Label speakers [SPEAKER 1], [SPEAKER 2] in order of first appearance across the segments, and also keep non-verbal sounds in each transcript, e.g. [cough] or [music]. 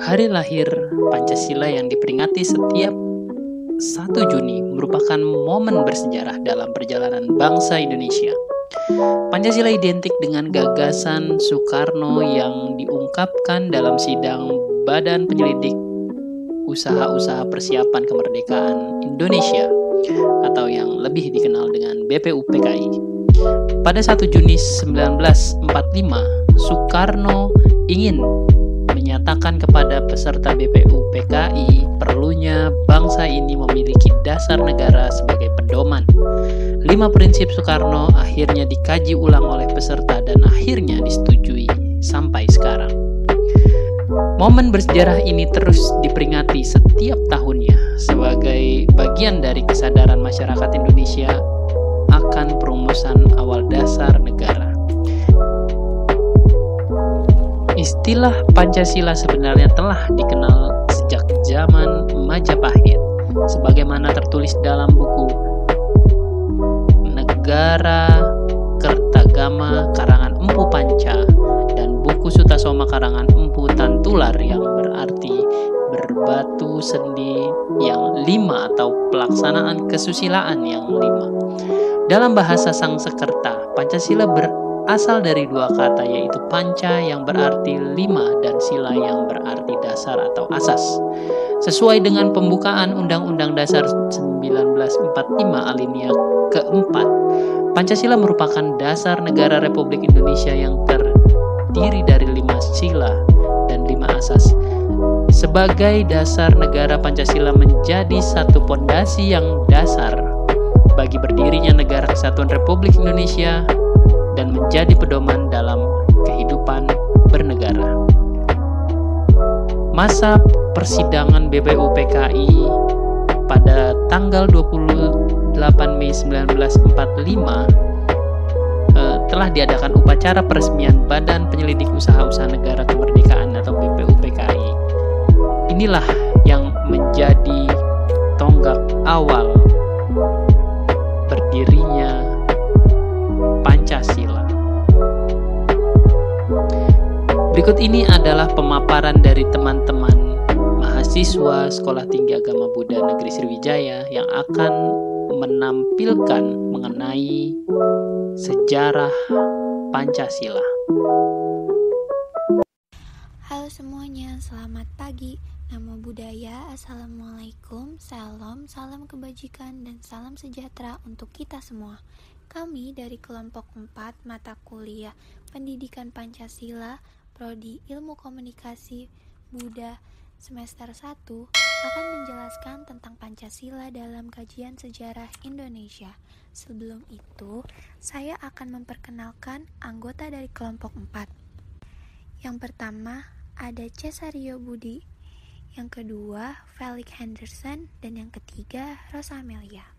[SPEAKER 1] Hari lahir Pancasila yang diperingati setiap 1 Juni merupakan momen bersejarah dalam perjalanan bangsa Indonesia. Pancasila identik dengan gagasan Soekarno yang diungkapkan dalam sidang Badan Penyelidik Usaha-Usaha Persiapan Kemerdekaan Indonesia atau yang lebih dikenal dengan BPUPKI. Pada 1 Juni 1945, Soekarno ingin menyatakan kepada peserta BPU PKI perlunya bangsa ini memiliki dasar negara sebagai pedoman. Lima prinsip Soekarno akhirnya dikaji ulang oleh peserta dan akhirnya disetujui sampai sekarang. Momen bersejarah ini terus diperingati setiap tahunnya sebagai bagian dari kesadaran masyarakat Indonesia akan perumusan awal dasar negara. Istilah Pancasila sebenarnya telah dikenal sejak zaman Majapahit, sebagaimana tertulis dalam buku Negara Kertagama karangan Empu Panca dan buku Sutasoma karangan Empu Tantular yang berarti berbatu sendi yang lima atau pelaksanaan kesusilaan yang lima. Dalam bahasa Sang Sekerta, Pancasila ber berasal dari dua kata yaitu panca yang berarti lima dan sila yang berarti dasar atau asas. Sesuai dengan pembukaan Undang-Undang Dasar 1945 alinea keempat, Pancasila merupakan dasar negara Republik Indonesia yang terdiri dari lima sila dan lima asas. Sebagai dasar negara Pancasila menjadi satu pondasi yang dasar bagi berdirinya Negara Kesatuan Republik Indonesia dan menjadi pedoman dalam kehidupan bernegara. Masa persidangan BPUPKI pada tanggal 28 Mei 1945 eh, telah diadakan upacara peresmian Badan Penyelidik Usaha-Usaha Negara Kemerdekaan atau BPUPKI. Inilah yang menjadi tonggak awal berdirinya Berikut ini adalah pemaparan dari teman-teman mahasiswa Sekolah Tinggi Agama Buddha Negeri Sriwijaya yang akan menampilkan mengenai sejarah Pancasila. Halo semuanya, selamat
[SPEAKER 2] pagi. Nama budaya, Assalamualaikum, Salam, Salam Kebajikan, dan Salam Sejahtera untuk kita semua. Kami dari kelompok 4 mata kuliah Pendidikan Pancasila Prodi Ilmu Komunikasi Buddha semester 1 akan menjelaskan tentang Pancasila dalam kajian sejarah Indonesia. Sebelum itu, saya akan memperkenalkan anggota dari kelompok 4. Yang pertama, ada Cesario Budi, yang kedua Felix Henderson, dan yang ketiga Rosamelia.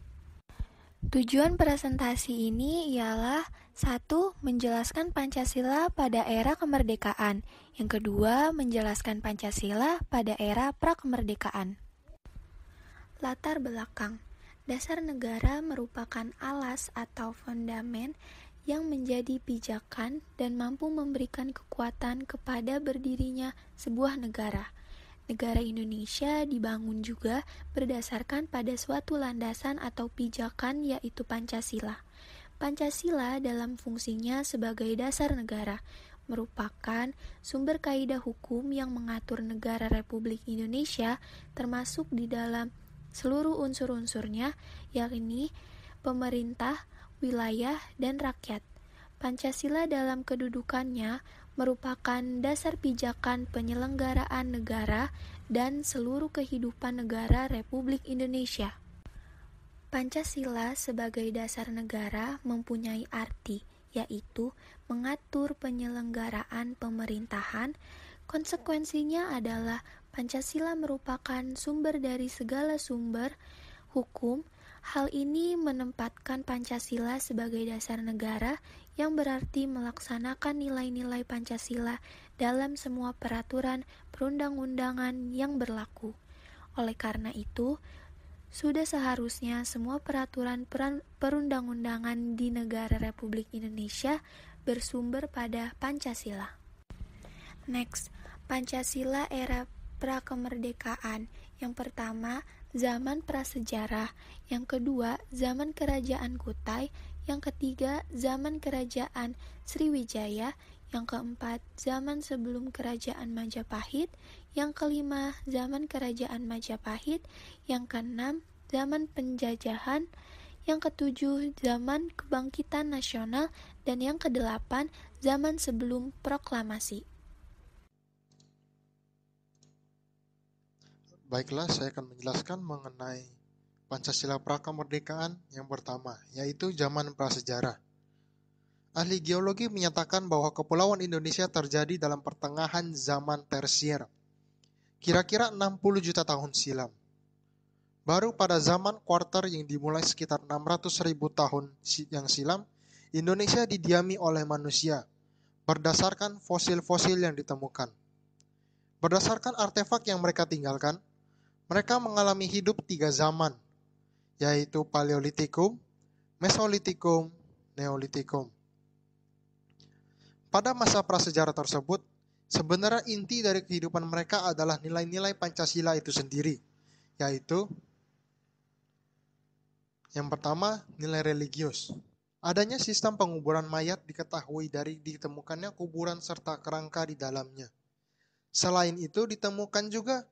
[SPEAKER 2] Tujuan presentasi ini ialah satu, menjelaskan Pancasila pada era kemerdekaan. Yang kedua, menjelaskan Pancasila pada era prakemerdekaan. Latar belakang. Dasar negara merupakan alas atau fondamen yang menjadi pijakan dan mampu memberikan kekuatan kepada berdirinya sebuah negara. Negara Indonesia dibangun juga berdasarkan pada suatu landasan atau pijakan yaitu Pancasila. Pancasila dalam fungsinya sebagai dasar negara merupakan sumber kaidah hukum yang mengatur negara Republik Indonesia termasuk di dalam seluruh unsur-unsurnya yakni pemerintah, wilayah, dan rakyat. Pancasila dalam kedudukannya merupakan dasar pijakan penyelenggaraan negara dan seluruh kehidupan negara Republik Indonesia. Pancasila sebagai dasar negara mempunyai arti, yaitu mengatur penyelenggaraan pemerintahan. Konsekuensinya adalah Pancasila merupakan sumber dari segala sumber hukum, Hal ini menempatkan Pancasila sebagai dasar negara yang berarti melaksanakan nilai-nilai Pancasila dalam semua peraturan perundang-undangan yang berlaku. Oleh karena itu, sudah seharusnya semua peraturan perundang-undangan di negara Republik Indonesia bersumber pada Pancasila. Next, Pancasila era prakemerdekaan. Yang pertama, zaman prasejarah, yang kedua zaman kerajaan Kutai, yang ketiga zaman kerajaan Sriwijaya, yang keempat zaman sebelum kerajaan Majapahit, yang kelima zaman kerajaan Majapahit, yang keenam zaman penjajahan, yang ketujuh zaman kebangkitan nasional, dan yang kedelapan zaman sebelum proklamasi.
[SPEAKER 3] Baiklah, saya akan menjelaskan mengenai Pancasila Prakemerdekaan yang pertama, yaitu zaman prasejarah. Ahli geologi menyatakan bahwa kepulauan Indonesia terjadi dalam pertengahan zaman tersier, kira-kira 60 juta tahun silam. Baru pada zaman kuarter yang dimulai sekitar 600 ribu tahun yang silam, Indonesia didiami oleh manusia, berdasarkan fosil-fosil yang ditemukan. Berdasarkan artefak yang mereka tinggalkan, mereka mengalami hidup tiga zaman, yaitu Paleolitikum, Mesolitikum, Neolitikum. Pada masa prasejarah tersebut, sebenarnya inti dari kehidupan mereka adalah nilai-nilai Pancasila itu sendiri, yaitu yang pertama, nilai religius. Adanya sistem penguburan mayat diketahui dari ditemukannya kuburan serta kerangka di dalamnya. Selain itu, ditemukan juga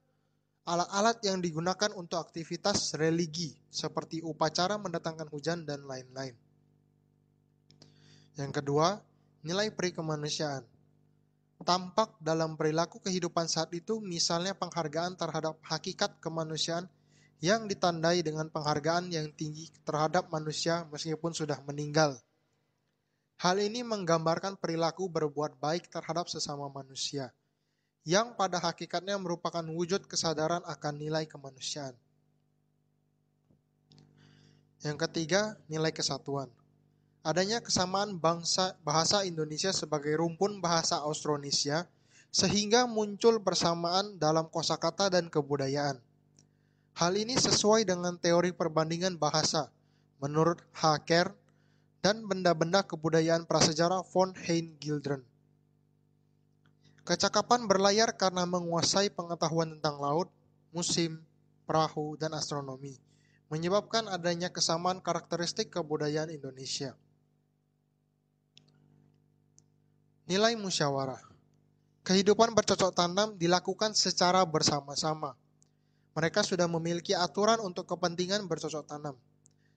[SPEAKER 3] alat-alat yang digunakan untuk aktivitas religi seperti upacara mendatangkan hujan dan lain-lain. Yang kedua, nilai perikemanusiaan. Tampak dalam perilaku kehidupan saat itu misalnya penghargaan terhadap hakikat kemanusiaan yang ditandai dengan penghargaan yang tinggi terhadap manusia meskipun sudah meninggal. Hal ini menggambarkan perilaku berbuat baik terhadap sesama manusia yang pada hakikatnya merupakan wujud kesadaran akan nilai kemanusiaan. Yang ketiga, nilai kesatuan. Adanya kesamaan bangsa bahasa Indonesia sebagai rumpun bahasa Austronesia sehingga muncul persamaan dalam kosakata dan kebudayaan. Hal ini sesuai dengan teori perbandingan bahasa menurut Haker dan benda-benda kebudayaan prasejarah von Hein Gildren. Kecakapan berlayar karena menguasai pengetahuan tentang laut, musim, perahu, dan astronomi, menyebabkan adanya kesamaan karakteristik kebudayaan Indonesia. Nilai musyawarah Kehidupan bercocok tanam dilakukan secara bersama-sama. Mereka sudah memiliki aturan untuk kepentingan bercocok tanam,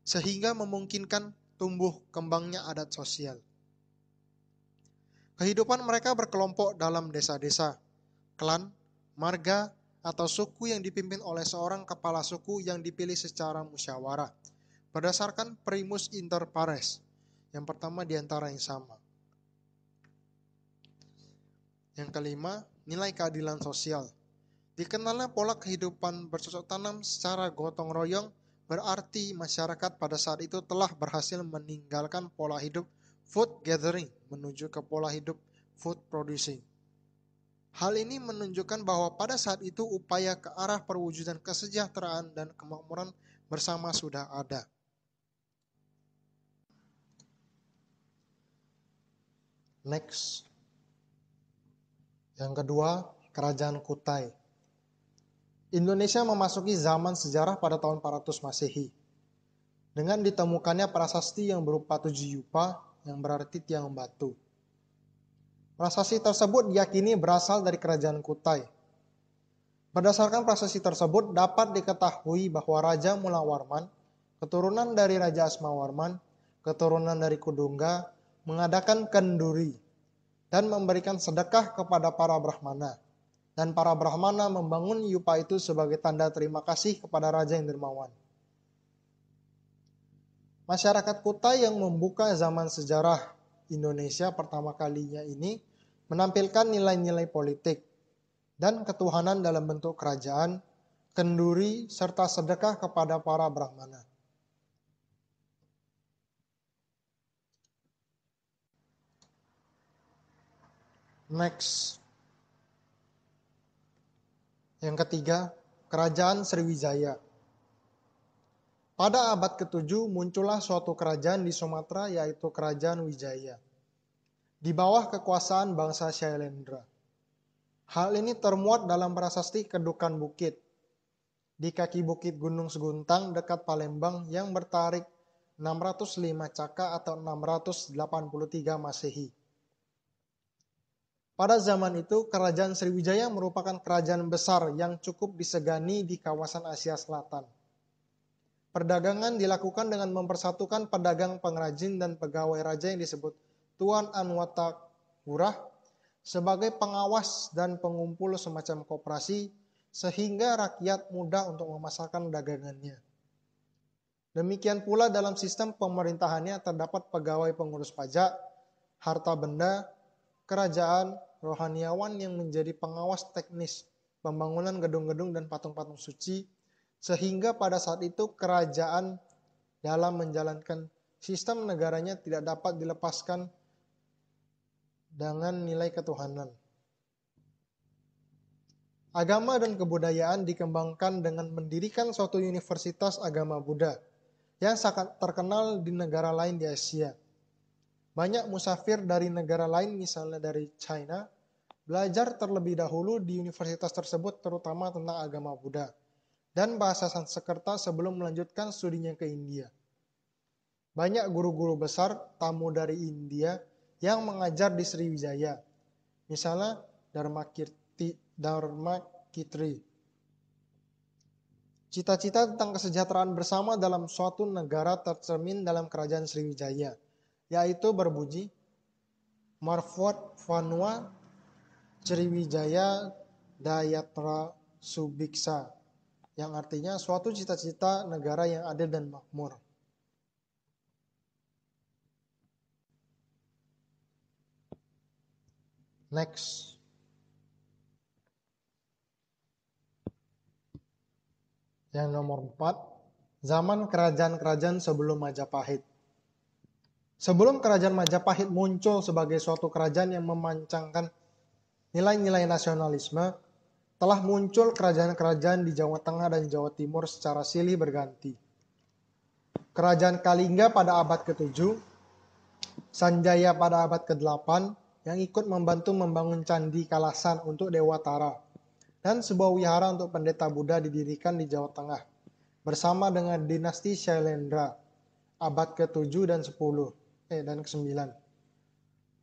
[SPEAKER 3] sehingga memungkinkan tumbuh kembangnya adat sosial. Kehidupan mereka berkelompok dalam desa-desa, klan, marga, atau suku yang dipimpin oleh seorang kepala suku yang dipilih secara musyawarah berdasarkan primus inter pares, yang pertama di antara yang sama. Yang kelima, nilai keadilan sosial. Dikenalnya pola kehidupan bercocok tanam secara gotong royong berarti masyarakat pada saat itu telah berhasil meninggalkan pola hidup food gathering menuju ke pola hidup food producing. Hal ini menunjukkan bahwa pada saat itu upaya ke arah perwujudan kesejahteraan dan kemakmuran bersama sudah ada. Next. Yang kedua, kerajaan Kutai. Indonesia memasuki zaman sejarah pada tahun 400 Masehi. Dengan ditemukannya prasasti yang berupa tujuh yupa, yang berarti tiang batu. Prasasti tersebut diyakini berasal dari kerajaan Kutai. Berdasarkan prasasti tersebut dapat diketahui bahwa Raja Mula Warman, keturunan dari Raja Asma Warman, keturunan dari Kudungga, mengadakan kenduri dan memberikan sedekah kepada para Brahmana. Dan para Brahmana membangun yupa itu sebagai tanda terima kasih kepada Raja yang dermawan. Masyarakat Kutai yang membuka zaman sejarah Indonesia pertama kalinya ini menampilkan nilai-nilai politik dan ketuhanan dalam bentuk kerajaan, kenduri, serta sedekah kepada para Brahmana. Next. Yang ketiga, Kerajaan Sriwijaya. Pada abad ke-7 muncullah suatu kerajaan di Sumatera yaitu Kerajaan Wijaya. Di bawah kekuasaan bangsa Shailendra. Hal ini termuat dalam prasasti Kedukan Bukit. Di kaki bukit Gunung Seguntang dekat Palembang yang bertarik 605 caka atau 683 Masehi. Pada zaman itu, Kerajaan Sriwijaya merupakan kerajaan besar yang cukup disegani di kawasan Asia Selatan. Perdagangan dilakukan dengan mempersatukan pedagang pengrajin dan pegawai raja yang disebut Tuan Anwata Gurah sebagai pengawas dan pengumpul semacam koperasi sehingga rakyat mudah untuk memasarkan dagangannya. Demikian pula dalam sistem pemerintahannya terdapat pegawai pengurus pajak, harta benda, kerajaan, rohaniawan yang menjadi pengawas teknis pembangunan gedung-gedung dan patung-patung suci sehingga pada saat itu kerajaan dalam menjalankan sistem negaranya tidak dapat dilepaskan dengan nilai ketuhanan. Agama dan kebudayaan dikembangkan dengan mendirikan suatu universitas agama Buddha yang sangat terkenal di negara lain di Asia. Banyak musafir dari negara lain misalnya dari China belajar terlebih dahulu di universitas tersebut terutama tentang agama Buddha dan bahasa Sanskerta sebelum melanjutkan studinya ke India. Banyak guru-guru besar tamu dari India yang mengajar di Sriwijaya, misalnya Dharma Kirti, Dharma Kitri. Cita-cita tentang kesejahteraan bersama dalam suatu negara tercermin dalam kerajaan Sriwijaya, yaitu berbunyi Marfot Vanua Sriwijaya Dayatra Subiksa yang artinya suatu cita-cita negara yang adil dan makmur. Next. Yang nomor empat, zaman kerajaan-kerajaan sebelum Majapahit. Sebelum kerajaan Majapahit muncul sebagai suatu kerajaan yang memancangkan nilai-nilai nasionalisme, telah muncul kerajaan-kerajaan di Jawa Tengah dan Jawa Timur secara silih berganti. Kerajaan Kalingga pada abad ke-7, Sanjaya pada abad ke-8 yang ikut membantu membangun candi Kalasan untuk Dewa Tara dan sebuah wihara untuk pendeta Buddha didirikan di Jawa Tengah bersama dengan dinasti Shailendra abad ke-7 dan 10 eh dan ke-9.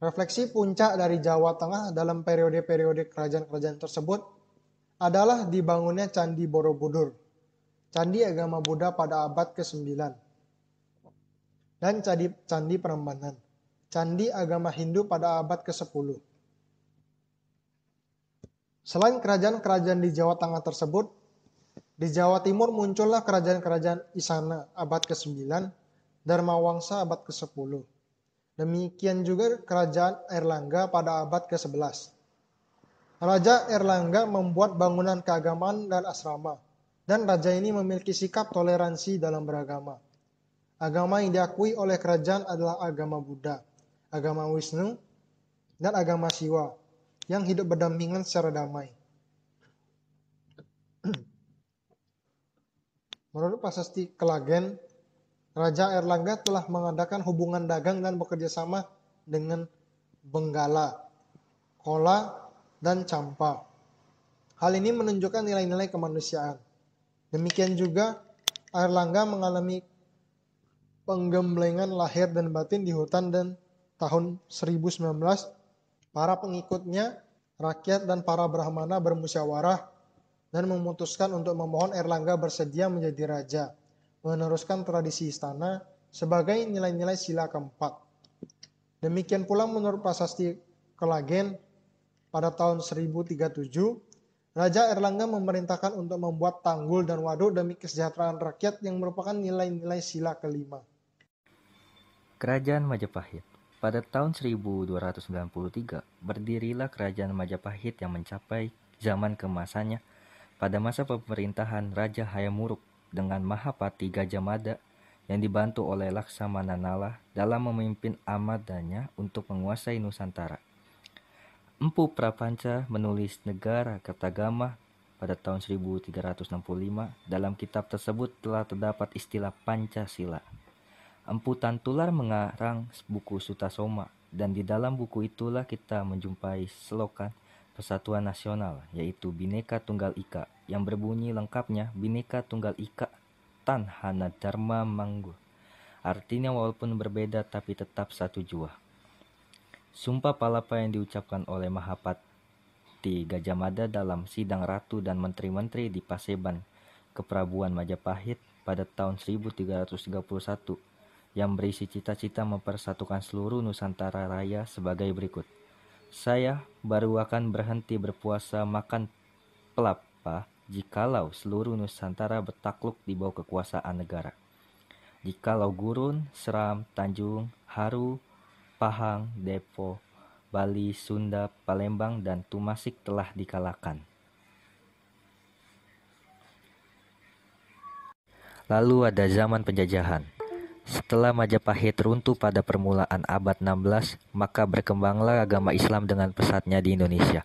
[SPEAKER 3] Refleksi puncak dari Jawa Tengah dalam periode-periode kerajaan-kerajaan tersebut adalah dibangunnya Candi Borobudur, Candi agama Buddha pada abad ke-9, dan Candi, Candi Prambanan, Candi agama Hindu pada abad ke-10. Selain kerajaan-kerajaan di Jawa Tengah tersebut, di Jawa Timur muncullah kerajaan-kerajaan Isana abad ke-9, Dharma Wangsa abad ke-10. Demikian juga kerajaan Erlangga pada abad ke-11. Raja Erlangga membuat bangunan keagamaan dan asrama, dan raja ini memiliki sikap toleransi dalam beragama. Agama yang diakui oleh kerajaan adalah agama Buddha, agama Wisnu, dan agama Siwa yang hidup berdampingan secara damai. [clears throat] Menurut pasasti Kelagen, Raja Erlangga telah mengadakan hubungan dagang dan bekerjasama dengan Benggala, Kola, dan campak. Hal ini menunjukkan nilai-nilai kemanusiaan. Demikian juga Erlangga mengalami penggemblengan lahir dan batin di hutan dan tahun 1019 para pengikutnya, rakyat dan para brahmana bermusyawarah dan memutuskan untuk memohon Erlangga bersedia menjadi raja, meneruskan tradisi istana sebagai nilai-nilai sila keempat. Demikian pula menurut prasasti Kelagen, pada tahun 1037, Raja Erlangga memerintahkan untuk membuat tanggul dan waduk demi kesejahteraan rakyat yang merupakan nilai-nilai sila kelima.
[SPEAKER 4] Kerajaan Majapahit Pada tahun 1293, berdirilah Kerajaan Majapahit yang mencapai zaman kemasannya pada masa pemerintahan Raja Hayamuruk dengan Mahapati Gajah Mada yang dibantu oleh Laksamana Nala dalam memimpin armadanya untuk menguasai Nusantara. Empu Prapanca menulis Negara Kertagama pada tahun 1365 dalam kitab tersebut telah terdapat istilah Pancasila. Empu Tantular mengarang buku Sutasoma dan di dalam buku itulah kita menjumpai selokan Persatuan Nasional yaitu Bineka Tunggal Ika yang berbunyi lengkapnya Bineka Tunggal Ika Tanhana Dharma Manggu. Artinya walaupun berbeda tapi tetap satu jua. Sumpah palapa yang diucapkan oleh Mahapati Gajah Mada dalam sidang ratu dan menteri-menteri di Paseban, Keprabuan Majapahit pada tahun 1331 yang berisi cita-cita mempersatukan seluruh Nusantara Raya sebagai berikut. Saya baru akan berhenti berpuasa makan pelapa jikalau seluruh Nusantara bertakluk di bawah kekuasaan negara. Jikalau gurun, seram, tanjung, haru, Pahang, Depo, Bali, Sunda, Palembang, dan Tumasik telah dikalahkan. Lalu ada zaman penjajahan. Setelah Majapahit runtuh pada permulaan abad 16, maka berkembanglah agama Islam dengan pesatnya di Indonesia.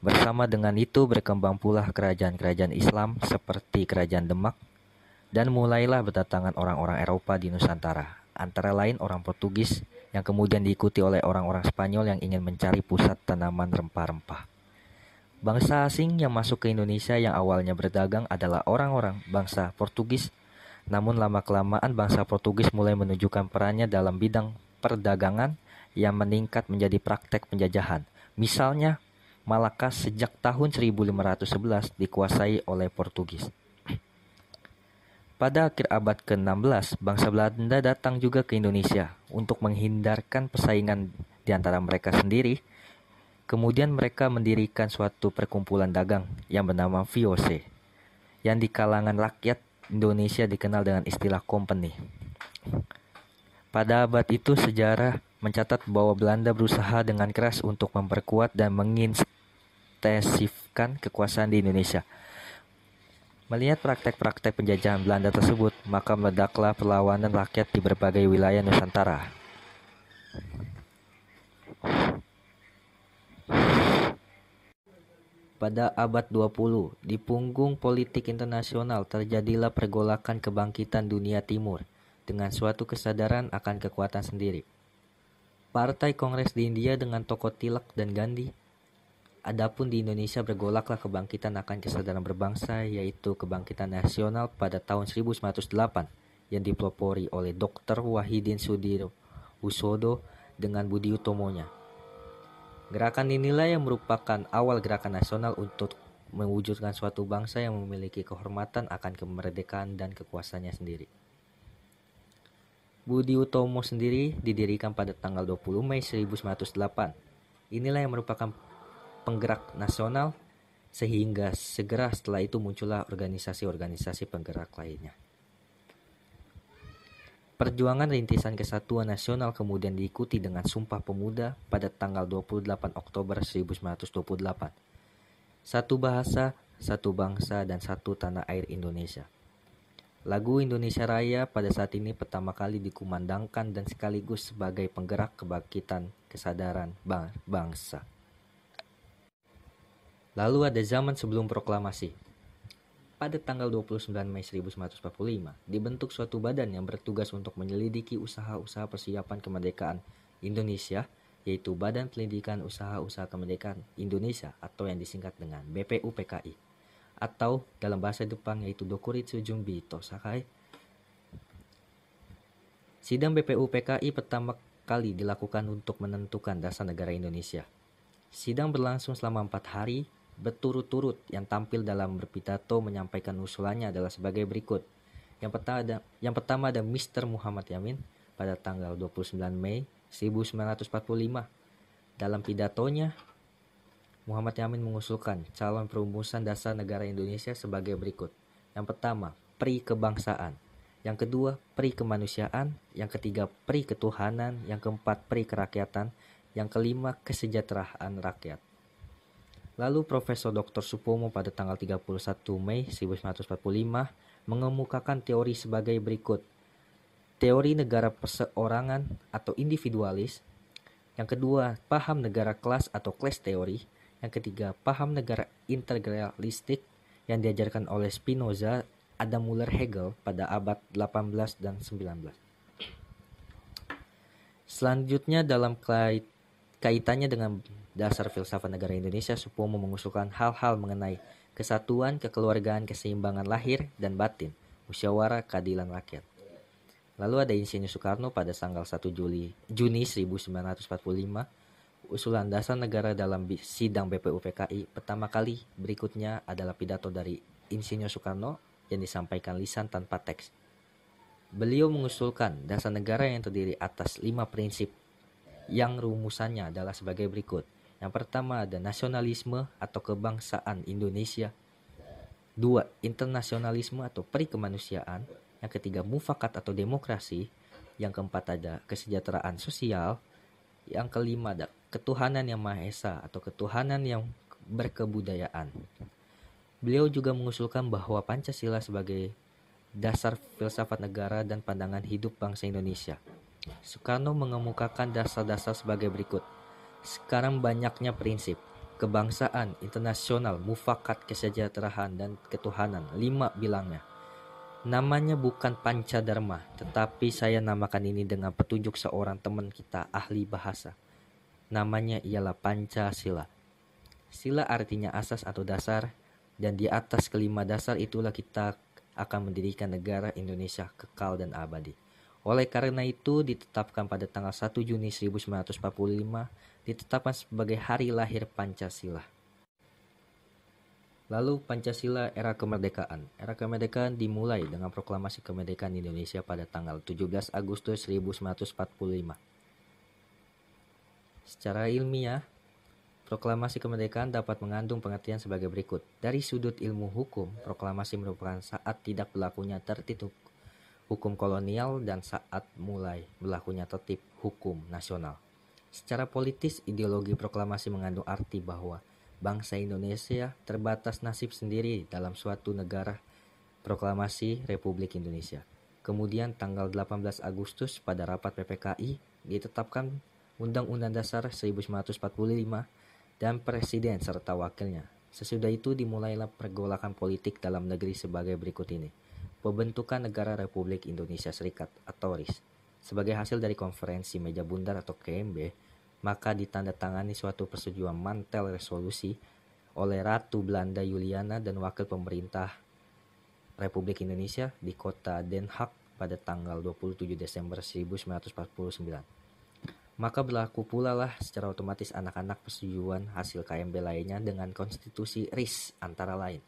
[SPEAKER 4] Bersama dengan itu berkembang pula kerajaan-kerajaan Islam seperti Kerajaan Demak dan mulailah berdatangan orang-orang Eropa di Nusantara, antara lain orang Portugis, yang kemudian diikuti oleh orang-orang Spanyol yang ingin mencari pusat tanaman rempah-rempah. Bangsa asing yang masuk ke Indonesia yang awalnya berdagang adalah orang-orang bangsa Portugis, namun lama-kelamaan bangsa Portugis mulai menunjukkan perannya dalam bidang perdagangan yang meningkat menjadi praktek penjajahan. Misalnya, Malaka sejak tahun 1511 dikuasai oleh Portugis. Pada akhir abad ke-16, bangsa Belanda datang juga ke Indonesia untuk menghindarkan persaingan di antara mereka sendiri. Kemudian mereka mendirikan suatu perkumpulan dagang yang bernama VOC, yang di kalangan rakyat Indonesia dikenal dengan istilah company. Pada abad itu sejarah mencatat bahwa Belanda berusaha dengan keras untuk memperkuat dan mengintensifkan kekuasaan di Indonesia. Melihat praktek-praktek penjajahan Belanda tersebut, maka meledaklah perlawanan rakyat di berbagai wilayah Nusantara. Pada abad 20, di punggung politik internasional terjadilah pergolakan kebangkitan dunia timur dengan suatu kesadaran akan kekuatan sendiri. Partai Kongres di India dengan tokoh Tilak dan Gandhi Adapun di Indonesia bergolaklah kebangkitan akan kesadaran berbangsa yaitu kebangkitan nasional pada tahun 1908 yang dipelopori oleh Dr. Wahidin Sudiro Usodo dengan Budi Utomonya. Gerakan inilah yang merupakan awal gerakan nasional untuk mewujudkan suatu bangsa yang memiliki kehormatan akan kemerdekaan dan kekuasaannya sendiri. Budi Utomo sendiri didirikan pada tanggal 20 Mei 1908. Inilah yang merupakan penggerak nasional sehingga segera setelah itu muncullah organisasi-organisasi penggerak lainnya. Perjuangan rintisan kesatuan nasional kemudian diikuti dengan Sumpah Pemuda pada tanggal 28 Oktober 1928. Satu bahasa, satu bangsa, dan satu tanah air Indonesia. Lagu Indonesia Raya pada saat ini pertama kali dikumandangkan dan sekaligus sebagai penggerak kebangkitan kesadaran bangsa. Lalu ada zaman sebelum proklamasi. Pada tanggal 29 Mei 1945, dibentuk suatu badan yang bertugas untuk menyelidiki usaha-usaha persiapan kemerdekaan Indonesia, yaitu Badan Pendidikan Usaha-Usaha Kemerdekaan Indonesia atau yang disingkat dengan BPUPKI atau dalam bahasa Jepang yaitu Dokuritsu Jumbi Tosakai. Sidang BPUPKI pertama kali dilakukan untuk menentukan dasar negara Indonesia. Sidang berlangsung selama empat hari berturut-turut yang tampil dalam berpidato menyampaikan usulannya adalah sebagai berikut. Yang pertama ada yang pertama ada Mr. Muhammad Yamin pada tanggal 29 Mei 1945. Dalam pidatonya, Muhammad Yamin mengusulkan calon perumusan dasar negara Indonesia sebagai berikut. Yang pertama, pri kebangsaan. Yang kedua, pri kemanusiaan. Yang ketiga, pri ketuhanan. Yang keempat, pri kerakyatan. Yang kelima, kesejahteraan rakyat. Lalu Profesor Dr. Supomo pada tanggal 31 Mei 1945 mengemukakan teori sebagai berikut. Teori negara perseorangan atau individualis. Yang kedua, paham negara kelas atau class teori. Yang ketiga, paham negara integralistik yang diajarkan oleh Spinoza, Adam Muller Hegel pada abad 18 dan 19. Selanjutnya dalam Kaitannya dengan dasar filsafat negara Indonesia, Supomo mengusulkan hal-hal mengenai kesatuan, kekeluargaan, keseimbangan lahir dan batin, musyawarah, keadilan rakyat. Lalu ada Insinyur Soekarno pada tanggal 1 Juli Juni 1945 usulan dasar negara dalam sidang BPUPKI pertama kali berikutnya adalah pidato dari Insinyur Soekarno yang disampaikan lisan tanpa teks. Beliau mengusulkan dasar negara yang terdiri atas lima prinsip yang rumusannya adalah sebagai berikut. Yang pertama ada nasionalisme atau kebangsaan Indonesia. Dua, internasionalisme atau perikemanusiaan. Yang ketiga, mufakat atau demokrasi. Yang keempat ada kesejahteraan sosial. Yang kelima ada ketuhanan yang maha esa atau ketuhanan yang berkebudayaan. Beliau juga mengusulkan bahwa Pancasila sebagai dasar filsafat negara dan pandangan hidup bangsa Indonesia. Soekarno mengemukakan dasar-dasar sebagai berikut. Sekarang banyaknya prinsip, kebangsaan, internasional, mufakat, kesejahteraan, dan ketuhanan. Lima bilangnya. Namanya bukan Pancadharma, tetapi saya namakan ini dengan petunjuk seorang teman kita, ahli bahasa. Namanya ialah Pancasila. Sila artinya asas atau dasar, dan di atas kelima dasar itulah kita akan mendirikan negara Indonesia kekal dan abadi. Oleh karena itu, ditetapkan pada tanggal 1 Juni 1945, ditetapkan sebagai hari lahir Pancasila. Lalu Pancasila era kemerdekaan. Era kemerdekaan dimulai dengan proklamasi kemerdekaan Indonesia pada tanggal 17 Agustus 1945. Secara ilmiah, proklamasi kemerdekaan dapat mengandung pengertian sebagai berikut. Dari sudut ilmu hukum, proklamasi merupakan saat tidak berlakunya tertutup hukum kolonial dan saat mulai berlakunya tertib hukum nasional. Secara politis, ideologi proklamasi mengandung arti bahwa bangsa Indonesia terbatas nasib sendiri dalam suatu negara proklamasi Republik Indonesia. Kemudian tanggal 18 Agustus pada rapat PPKI ditetapkan Undang-Undang Dasar 1945 dan Presiden serta wakilnya. Sesudah itu dimulailah pergolakan politik dalam negeri sebagai berikut ini pembentukan negara Republik Indonesia Serikat atau RIS. Sebagai hasil dari konferensi meja bundar atau KMB, maka ditandatangani suatu persetujuan mantel resolusi oleh Ratu Belanda Yuliana dan wakil pemerintah Republik Indonesia di kota Den Haag pada tanggal 27 Desember 1949. Maka berlaku pula lah secara otomatis anak-anak persetujuan hasil KMB lainnya dengan konstitusi RIS antara lain.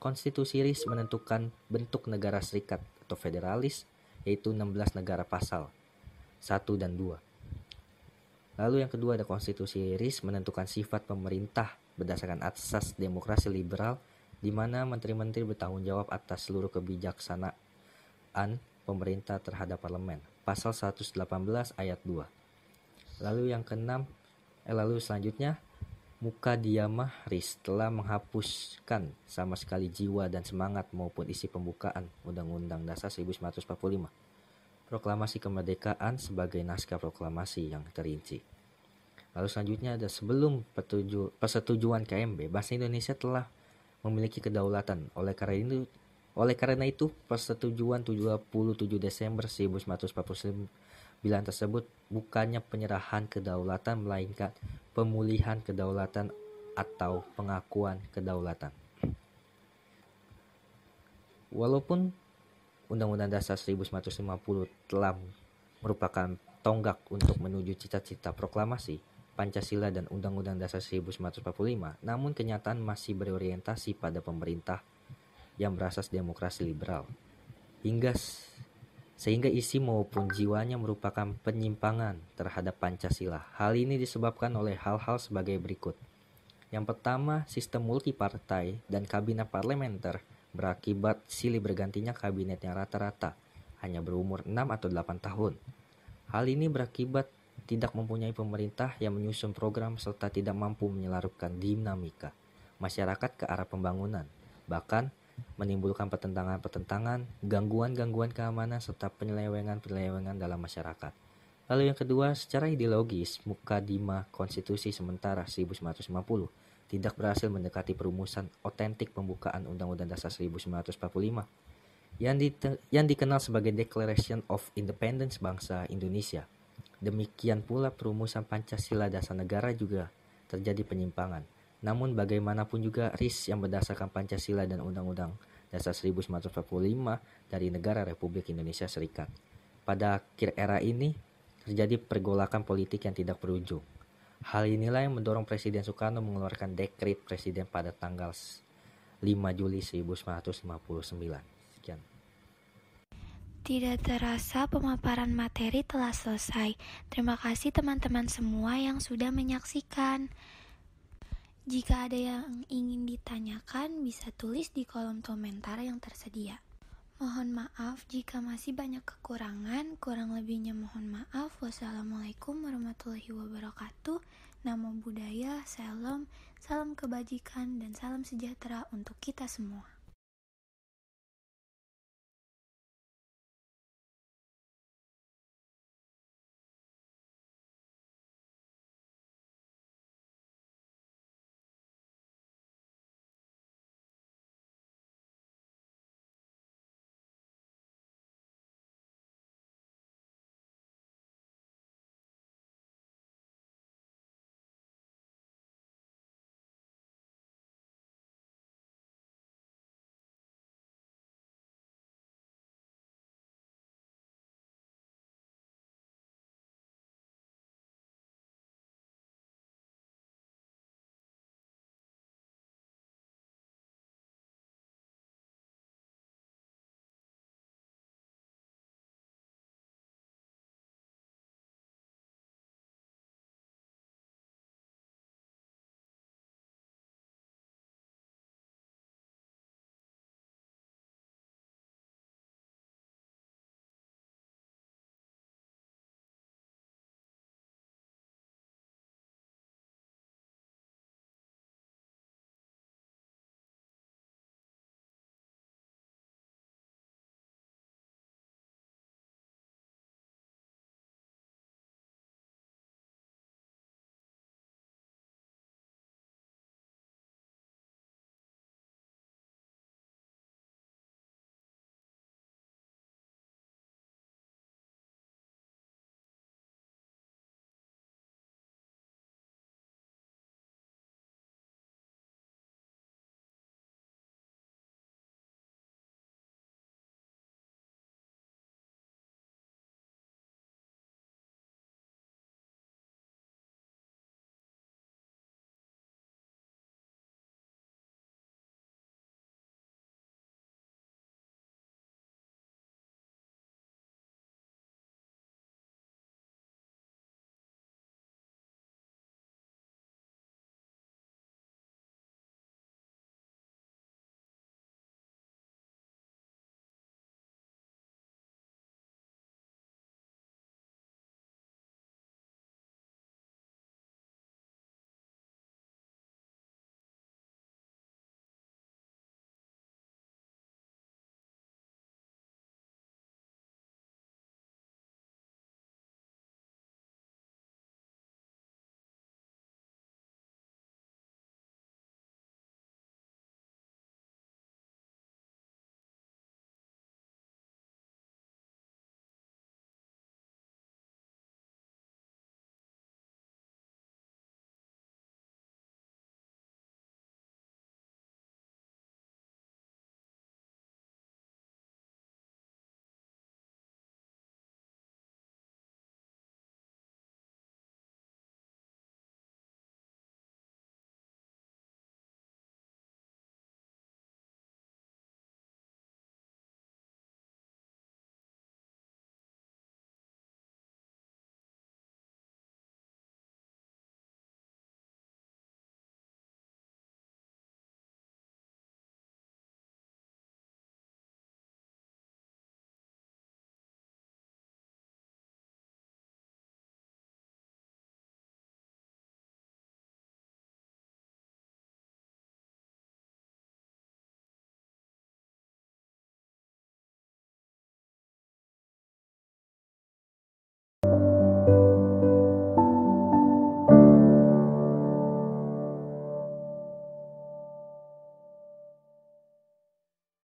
[SPEAKER 4] Konstitusi RIS menentukan bentuk negara serikat atau federalis yaitu 16 negara pasal 1 dan 2. Lalu yang kedua ada konstitusi RIS menentukan sifat pemerintah berdasarkan asas demokrasi liberal di mana menteri-menteri bertanggung jawab atas seluruh kebijaksanaan pemerintah terhadap parlemen. Pasal 118 ayat 2. Lalu yang keenam eh, lalu selanjutnya Muka Diamah Riz telah menghapuskan sama sekali jiwa dan semangat maupun isi pembukaan Undang-Undang Dasar 1945. Proklamasi kemerdekaan sebagai naskah proklamasi yang terinci. Lalu selanjutnya ada sebelum petuju, persetujuan KMB, bahasa Indonesia telah memiliki kedaulatan. Oleh karena itu, oleh karena itu persetujuan 27 Desember 1949 tersebut bukannya penyerahan kedaulatan melainkan pemulihan kedaulatan atau pengakuan kedaulatan. Walaupun Undang-Undang Dasar 1950 telah merupakan tonggak untuk menuju cita-cita proklamasi Pancasila dan Undang-Undang Dasar 1945, namun kenyataan masih berorientasi pada pemerintah yang berasas demokrasi liberal. Hingga sehingga isi maupun jiwanya merupakan penyimpangan terhadap Pancasila. Hal ini disebabkan oleh hal-hal sebagai berikut. Yang pertama, sistem multipartai dan kabinet parlementer berakibat silih bergantinya kabinet yang rata-rata hanya berumur 6 atau 8 tahun. Hal ini berakibat tidak mempunyai pemerintah yang menyusun program serta tidak mampu menyalurkan dinamika masyarakat ke arah pembangunan. Bahkan menimbulkan pertentangan-pertentangan, gangguan-gangguan keamanan, serta penyelewengan-penyelewengan dalam masyarakat. Lalu yang kedua, secara ideologis, Mukadimah Konstitusi Sementara 1950 tidak berhasil mendekati perumusan otentik pembukaan Undang-Undang Dasar 1945 yang, yang dikenal sebagai Declaration of Independence bangsa Indonesia. Demikian pula perumusan Pancasila Dasar Negara juga terjadi penyimpangan namun bagaimanapun juga RIS yang berdasarkan Pancasila dan Undang-Undang Dasar 1945 dari negara Republik Indonesia Serikat. Pada akhir era ini, terjadi pergolakan politik yang tidak berujung. Hal inilah yang mendorong Presiden Soekarno mengeluarkan dekret Presiden pada tanggal 5 Juli 1959. Sekian.
[SPEAKER 2] Tidak terasa pemaparan materi telah selesai. Terima kasih teman-teman semua yang sudah menyaksikan. Jika ada yang ingin ditanyakan, bisa tulis di kolom komentar yang tersedia. Mohon maaf jika masih banyak kekurangan, kurang lebihnya mohon maaf. Wassalamualaikum warahmatullahi wabarakatuh. Namo Buddhaya, salam, salam kebajikan, dan salam sejahtera untuk kita semua.